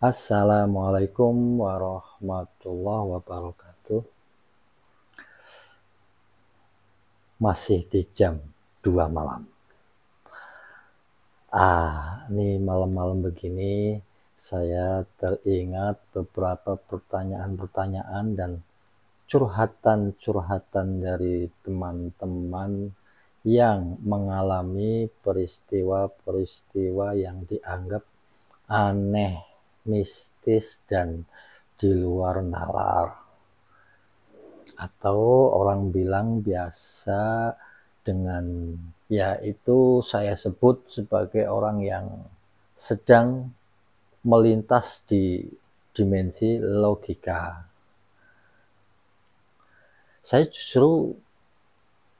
Assalamualaikum warahmatullahi wabarakatuh. Masih di jam 2 malam. Ah, ini malam-malam begini saya teringat beberapa pertanyaan-pertanyaan dan curhatan-curhatan dari teman-teman yang mengalami peristiwa-peristiwa yang dianggap aneh mistis dan di luar nalar atau orang bilang biasa dengan ya itu saya sebut sebagai orang yang sedang melintas di dimensi logika. Saya justru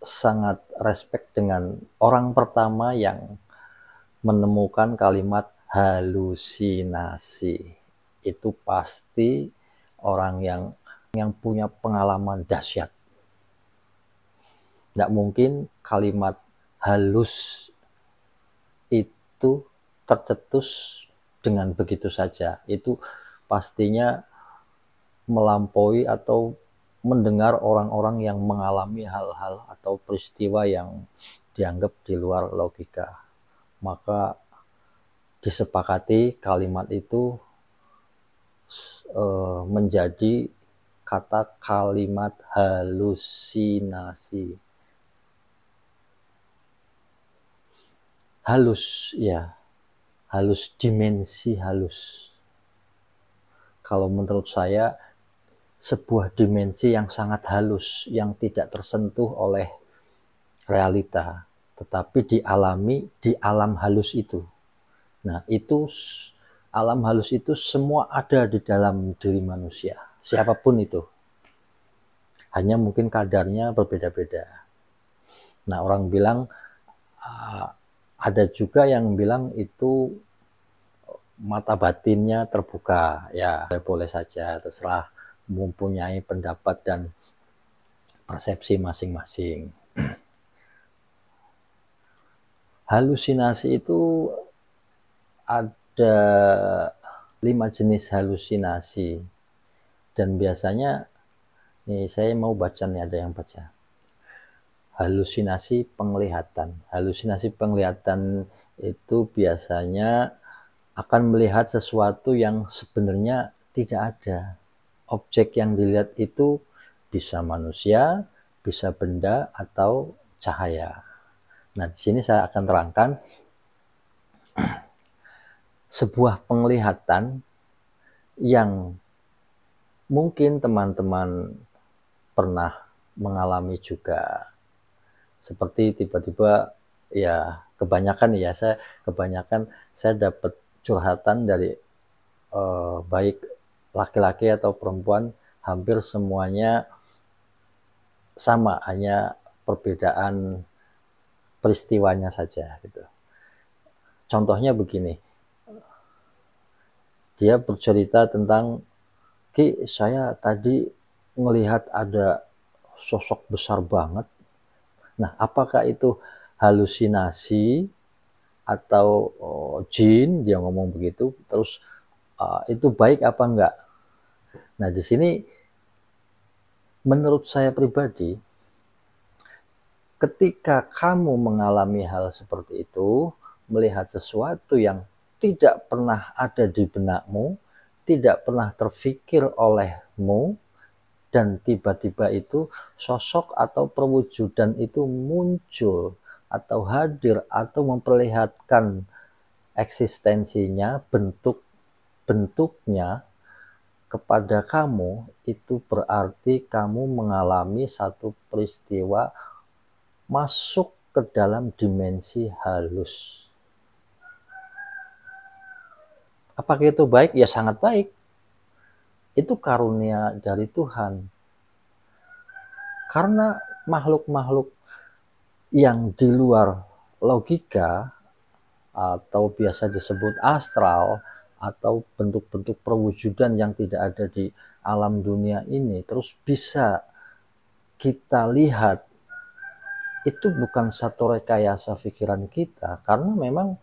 sangat respect dengan orang pertama yang menemukan kalimat halusinasi. Itu pasti orang yang yang punya pengalaman dahsyat. Tidak mungkin kalimat halus itu tercetus dengan begitu saja. Itu pastinya melampaui atau mendengar orang-orang yang mengalami hal-hal atau peristiwa yang dianggap di luar logika. Maka disepakati kalimat itu uh, menjadi kata kalimat halusinasi. Halus ya. Halus dimensi halus. Kalau menurut saya sebuah dimensi yang sangat halus yang tidak tersentuh oleh realita tetapi dialami di alam halus itu. Nah, itu alam halus itu semua ada di dalam diri manusia, siapapun itu. Hanya mungkin kadarnya berbeda-beda. Nah, orang bilang ah, ada juga yang bilang itu mata batinnya terbuka, ya boleh saja terserah mempunyai pendapat dan persepsi masing-masing. Halusinasi itu ada lima jenis halusinasi dan biasanya nih saya mau baca nih ada yang baca halusinasi penglihatan halusinasi penglihatan itu biasanya akan melihat sesuatu yang sebenarnya tidak ada objek yang dilihat itu bisa manusia bisa benda atau cahaya nah di sini saya akan terangkan sebuah penglihatan yang mungkin teman-teman pernah mengalami juga. Seperti tiba-tiba ya kebanyakan ya saya kebanyakan saya dapat curhatan dari eh, baik laki-laki atau perempuan hampir semuanya sama hanya perbedaan peristiwanya saja gitu. Contohnya begini, dia bercerita tentang Ki saya tadi melihat ada sosok besar banget. Nah, apakah itu halusinasi atau oh, jin dia ngomong begitu terus uh, itu baik apa enggak? Nah, di sini menurut saya pribadi ketika kamu mengalami hal seperti itu, melihat sesuatu yang tidak pernah ada di benakmu, tidak pernah terfikir olehmu, dan tiba-tiba itu sosok atau perwujudan itu muncul atau hadir atau memperlihatkan eksistensinya, bentuk bentuknya kepada kamu itu berarti kamu mengalami satu peristiwa masuk ke dalam dimensi halus. Apakah itu baik? Ya sangat baik. Itu karunia dari Tuhan. Karena makhluk-makhluk yang di luar logika atau biasa disebut astral atau bentuk-bentuk perwujudan yang tidak ada di alam dunia ini terus bisa kita lihat itu bukan satu rekayasa pikiran kita karena memang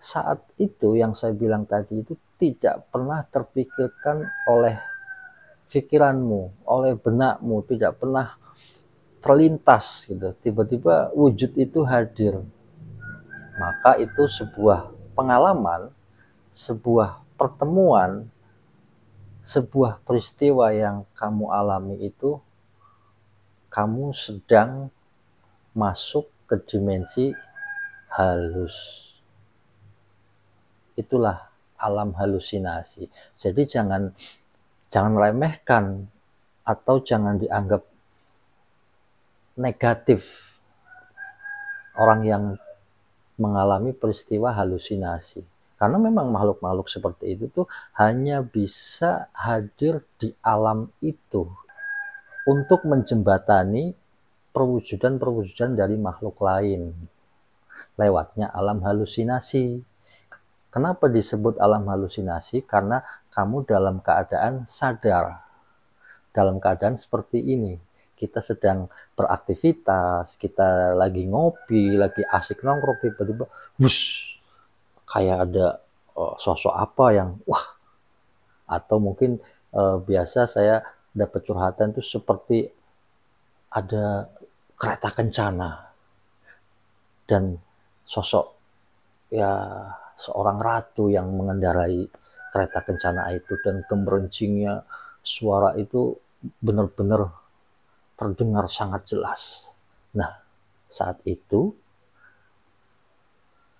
saat itu yang saya bilang tadi itu tidak pernah terpikirkan oleh pikiranmu, oleh benakmu, tidak pernah terlintas gitu. Tiba-tiba wujud itu hadir. Maka itu sebuah pengalaman, sebuah pertemuan, sebuah peristiwa yang kamu alami itu kamu sedang masuk ke dimensi halus itulah alam halusinasi. Jadi jangan jangan remehkan atau jangan dianggap negatif orang yang mengalami peristiwa halusinasi. Karena memang makhluk-makhluk seperti itu tuh hanya bisa hadir di alam itu untuk menjembatani perwujudan-perwujudan dari makhluk lain lewatnya alam halusinasi. Kenapa disebut alam halusinasi? Karena kamu dalam keadaan sadar. Dalam keadaan seperti ini, kita sedang beraktivitas, kita lagi ngopi, lagi asik nongkrong tiba-tiba, bus, kayak ada uh, sosok apa yang wah, atau mungkin uh, biasa saya dapat curhatan itu seperti ada kereta kencana dan sosok ya seorang ratu yang mengendarai kereta kencana itu dan gemeruncingnya suara itu benar-benar terdengar sangat jelas. Nah, saat itu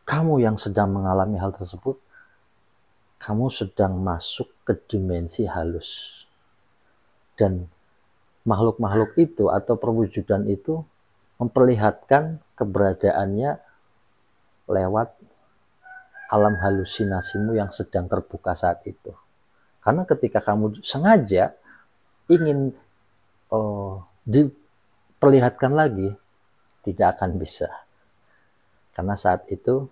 kamu yang sedang mengalami hal tersebut, kamu sedang masuk ke dimensi halus. Dan makhluk-makhluk itu atau perwujudan itu memperlihatkan keberadaannya lewat alam halusinasimu yang sedang terbuka saat itu. Karena ketika kamu sengaja ingin oh, diperlihatkan lagi, tidak akan bisa. Karena saat itu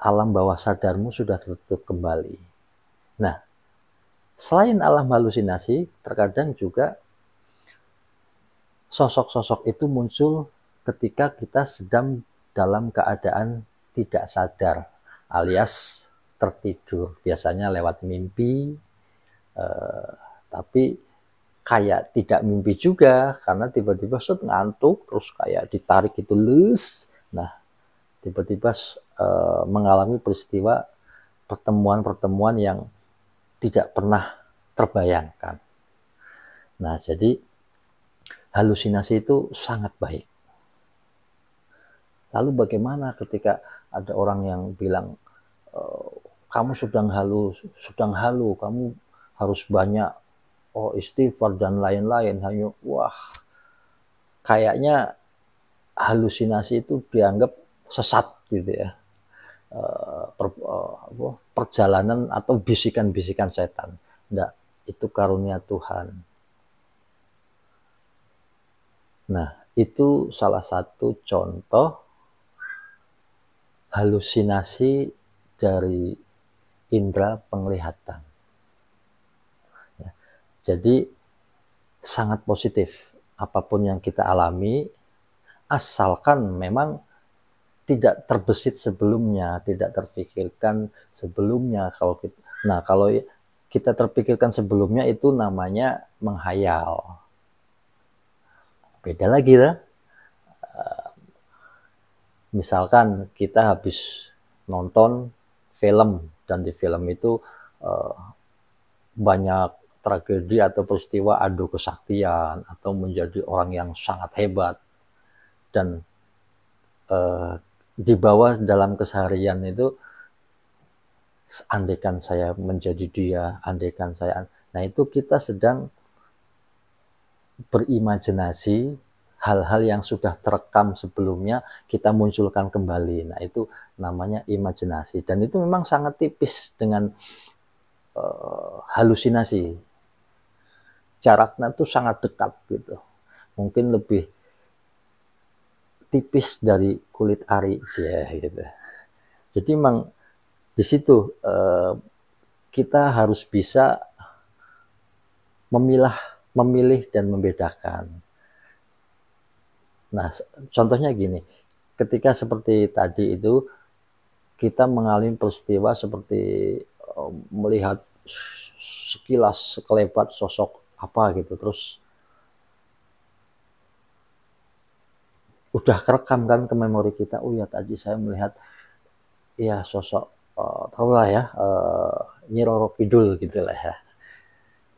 alam bawah sadarmu sudah tertutup kembali. Nah, selain alam halusinasi, terkadang juga sosok-sosok itu muncul ketika kita sedang dalam keadaan tidak sadar alias tertidur biasanya lewat mimpi eh, tapi kayak tidak mimpi juga karena tiba-tiba set ngantuk terus kayak ditarik itu lus nah tiba-tiba eh, mengalami peristiwa pertemuan-pertemuan yang tidak pernah terbayangkan nah jadi halusinasi itu sangat baik lalu bagaimana ketika ada orang yang bilang eh, kamu sedang halu sedang halu kamu harus banyak oh istighfar dan lain-lain hanya wah kayaknya halusinasi itu dianggap sesat gitu ya eh, eh, perjalanan atau bisikan-bisikan setan enggak itu karunia Tuhan nah itu salah satu contoh halusinasi dari indera penglihatan. Ya. Jadi sangat positif apapun yang kita alami asalkan memang tidak terbesit sebelumnya, tidak terpikirkan sebelumnya kalau kita Nah, kalau kita terpikirkan sebelumnya itu namanya menghayal. Beda lagi lah misalkan kita habis nonton film dan di film itu eh, banyak tragedi atau peristiwa adu kesaktian atau menjadi orang yang sangat hebat dan eh, di bawah dalam keseharian itu andekan saya menjadi dia andekan saya nah itu kita sedang berimajinasi hal-hal yang sudah terekam sebelumnya kita munculkan kembali. Nah, itu namanya imajinasi dan itu memang sangat tipis dengan uh, halusinasi. Jaraknya itu sangat dekat gitu. Mungkin lebih tipis dari kulit ari sih ya, gitu. Jadi memang di situ uh, kita harus bisa memilah, memilih dan membedakan. Nah, contohnya gini, ketika seperti tadi itu kita mengalami peristiwa seperti eh, melihat sekilas sekelebat sosok apa gitu, terus udah kerekam kan ke memori kita. Oh ya tadi saya melihat ya sosok uh, eh, tau lah ya uh, eh, Nyiroro Kidul gitu lah ya.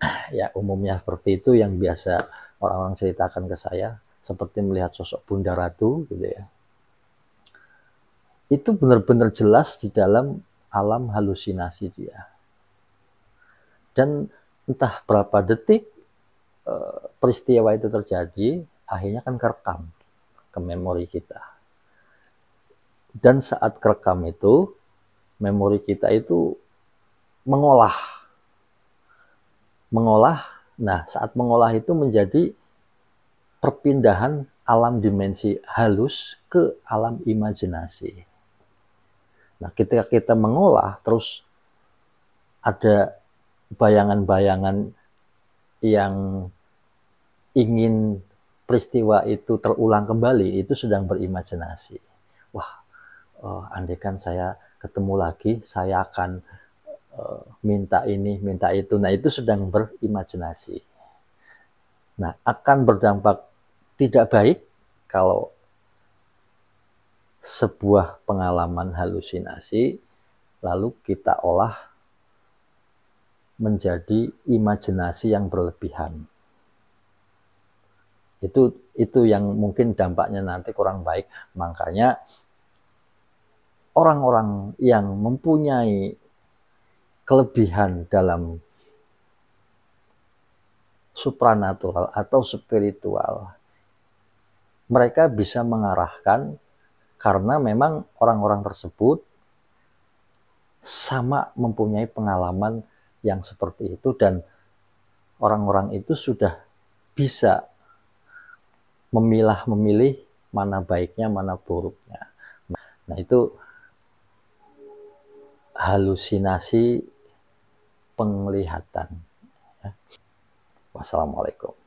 Ya umumnya seperti itu yang biasa orang-orang ceritakan ke saya seperti melihat sosok Bunda Ratu gitu ya. Itu benar-benar jelas di dalam alam halusinasi dia. Dan entah berapa detik eh, peristiwa itu terjadi, akhirnya kan kerekam ke memori kita. Dan saat kerekam itu, memori kita itu mengolah. Mengolah, nah saat mengolah itu menjadi perpindahan alam dimensi halus ke alam imajinasi. Nah, ketika kita mengolah terus ada bayangan-bayangan yang ingin peristiwa itu terulang kembali itu sedang berimajinasi. Wah, uh, andai kan saya ketemu lagi, saya akan eh, minta ini, minta itu. Nah, itu sedang berimajinasi. Nah, akan berdampak tidak baik kalau sebuah pengalaman halusinasi lalu kita olah menjadi imajinasi yang berlebihan. Itu itu yang mungkin dampaknya nanti kurang baik. Makanya orang-orang yang mempunyai kelebihan dalam supranatural atau spiritual mereka bisa mengarahkan karena memang orang-orang tersebut sama mempunyai pengalaman yang seperti itu dan orang-orang itu sudah bisa memilah memilih mana baiknya mana buruknya. Nah, itu halusinasi penglihatan. Ya. Wassalamualaikum.